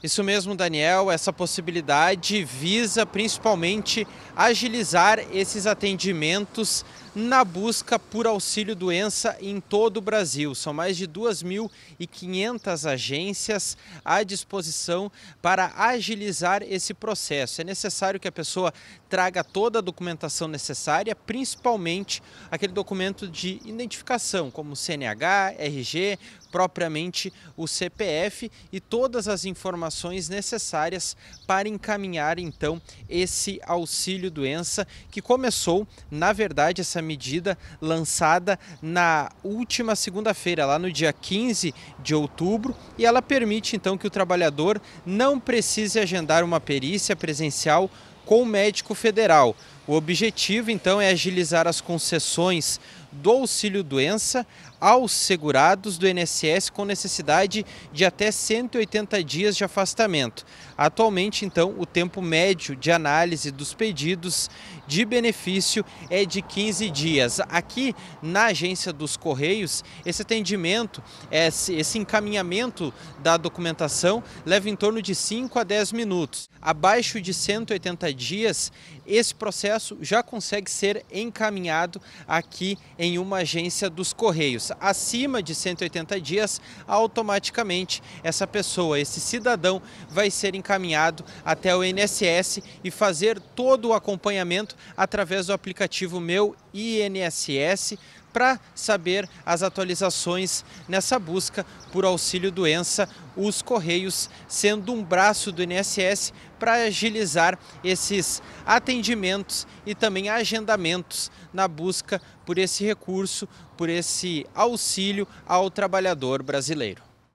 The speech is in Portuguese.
Isso mesmo, Daniel. Essa possibilidade visa principalmente agilizar esses atendimentos na busca por auxílio doença em todo o Brasil. São mais de 2.500 agências à disposição para agilizar esse processo. É necessário que a pessoa traga toda a documentação necessária, principalmente aquele documento de identificação, como CNH, RG, propriamente o CPF e todas as informações necessárias para encaminhar então esse auxílio doença que começou, na verdade, essa medida lançada na última segunda-feira, lá no dia 15 de outubro, e ela permite então que o trabalhador não precise agendar uma perícia presencial com o médico federal. O objetivo, então, é agilizar as concessões do auxílio doença aos segurados do INSS com necessidade de até 180 dias de afastamento. Atualmente, então, o tempo médio de análise dos pedidos de benefício é de 15 dias. Aqui na agência dos Correios, esse atendimento, esse encaminhamento da documentação leva em torno de 5 a 10 minutos. Abaixo de 180 dias, esse processo processo já consegue ser encaminhado aqui em uma agência dos Correios. Acima de 180 dias, automaticamente essa pessoa, esse cidadão, vai ser encaminhado até o INSS e fazer todo o acompanhamento através do aplicativo Meu INSS para saber as atualizações nessa busca por auxílio doença, os Correios sendo um braço do INSS para agilizar esses atendimentos e também agendamentos na busca por esse recurso, por esse auxílio ao trabalhador brasileiro.